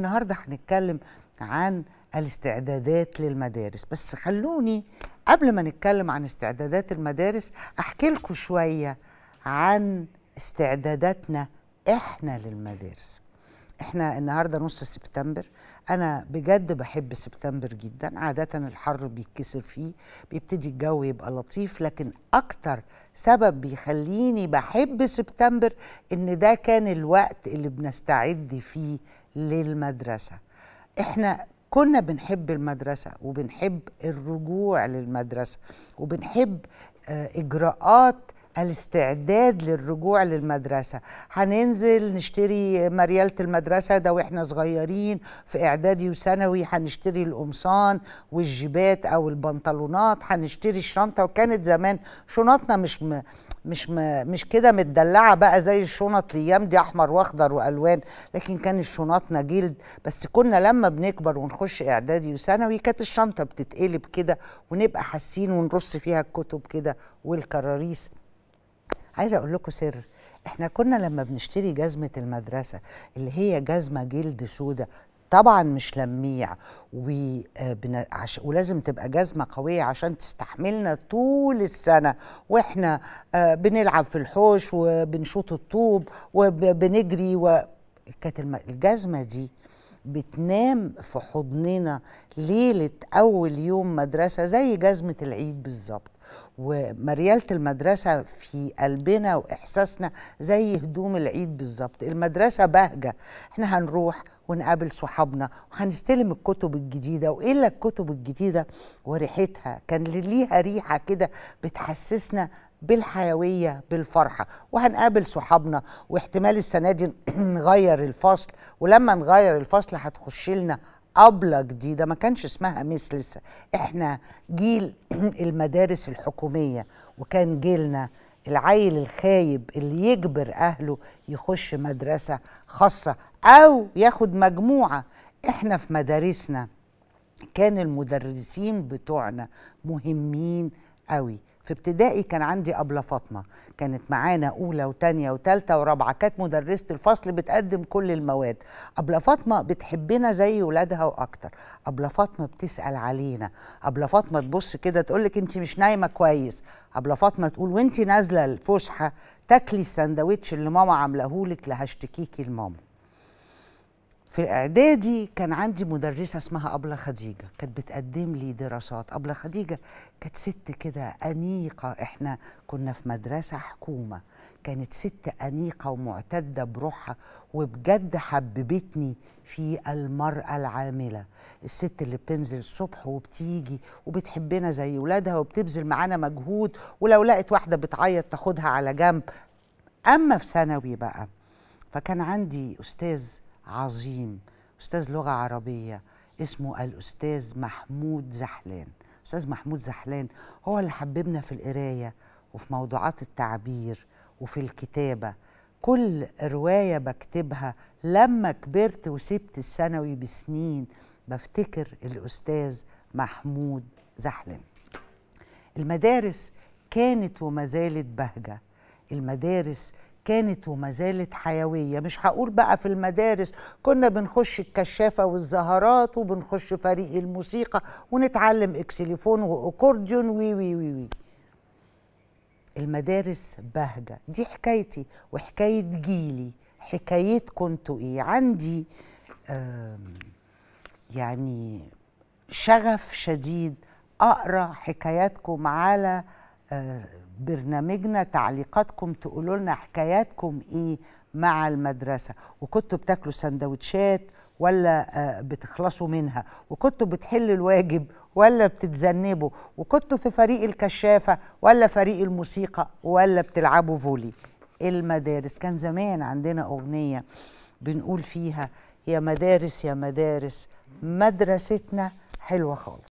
النهارده هنتكلم عن الاستعدادات للمدارس بس خلوني قبل ما نتكلم عن استعدادات المدارس احكي لكم شويه عن استعداداتنا احنا للمدارس احنا النهارده نص سبتمبر انا بجد بحب سبتمبر جدا عاده الحر بيتكسر فيه بيبتدي الجو يبقى لطيف لكن اكتر سبب بيخليني بحب سبتمبر ان ده كان الوقت اللي بنستعد فيه للمدرسة احنا كنا بنحب المدرسة وبنحب الرجوع للمدرسة وبنحب آه، إجراءات الاستعداد للرجوع للمدرسة هننزل نشتري مريالة المدرسة ده وإحنا صغيرين في إعدادي وثانوي هنشتري القمصان والجيبات أو البنطلونات هنشتري الشنطة وكانت زمان شنطنا مش م... مش م... مش كده متدلعه بقى زي الشنط الايام دي احمر واخضر والوان لكن كانت شنطنا جلد بس كنا لما بنكبر ونخش اعدادي وثانوي كانت الشنطه بتتقلب كده ونبقى حاسين ونرص فيها الكتب كده والكراريس عايزه اقول لكم سر احنا كنا لما بنشتري جزمه المدرسه اللي هي جزمه جلد سودا طبعا مش لميع آه، ولازم تبقى جزمه قويه عشان تستحملنا طول السنه واحنا آه، بنلعب في الحوش وبنشوط الطوب وبنجري و... كانت الجزمه دي بتنام في حضننا ليلة أول يوم مدرسة زي جزمة العيد بالظبط ومريالة المدرسة في قلبنا وإحساسنا زي هدوم العيد بالظبط المدرسة بهجة احنا هنروح ونقابل صحابنا وهنستلم الكتب الجديدة وإلا الكتب الجديدة وريحتها كان ليها ريحة كده بتحسسنا بالحيويه بالفرحه وهنقابل صحابنا واحتمال السنه دي نغير الفصل ولما نغير الفصل هتخش لنا ابله جديده ما كانش اسمها ميس لسه احنا جيل المدارس الحكوميه وكان جيلنا العيل الخايب اللي يجبر اهله يخش مدرسه خاصه او ياخد مجموعه احنا في مدارسنا كان المدرسين بتوعنا مهمين قوي في ابتدائي كان عندي أبلة فاطمة كانت معانا أولى وتانية وتالتة ورابعة كانت مدرسة الفصل بتقدم كل المواد أبلة فاطمة بتحبنا زي ولادها وأكتر أبلة فاطمة بتسأل علينا أبلة فاطمة تبص كده تقولك أنت مش نايمة كويس أبلة فاطمة تقول وأنت نازلة الفسحة تاكلي السندوتش اللي ماما عاملهولك لهشتكيكي لماما في الاعدادي كان عندي مدرسه اسمها ابله خديجه كانت بتقدم لي دراسات ابله خديجه كانت ست كده انيقه احنا كنا في مدرسه حكومه كانت ست انيقه ومعتده بروحها وبجد حببتني في المراه العامله الست اللي بتنزل الصبح وبتيجي وبتحبنا زي ولادها وبتبذل معانا مجهود ولو لقت واحده بتعيط تاخدها على جنب اما في ثانوي بقى فكان عندي استاذ عظيم أستاذ لغة عربية اسمه الأستاذ محمود زحلان أستاذ محمود زحلان هو اللي حببنا في القراية وفي موضوعات التعبير وفي الكتابة كل رواية بكتبها لما كبرت وسبت الثانوي بسنين بفتكر الأستاذ محمود زحلان المدارس كانت وما زالت بهجة المدارس كانت وما زالت حيوية مش هقول بقى في المدارس كنا بنخش الكشافة والزهرات وبنخش فريق الموسيقى ونتعلم اكسليفون واكورديون وي وي وي وي المدارس بهجة دي حكايتي وحكاية جيلي حكايتكم انتوا ايه عندي يعني شغف شديد اقرا حكاياتكم على آه، برنامجنا تعليقاتكم تقولوا لنا حكاياتكم ايه مع المدرسه وكنتوا بتاكلوا سندوتشات ولا آه، بتخلصوا منها وكنتوا بتحلوا الواجب ولا بتتذنبوا وكنتوا في فريق الكشافه ولا فريق الموسيقى ولا بتلعبوا فولي المدارس كان زمان عندنا اغنيه بنقول فيها يا مدارس يا مدارس مدرستنا حلوه خالص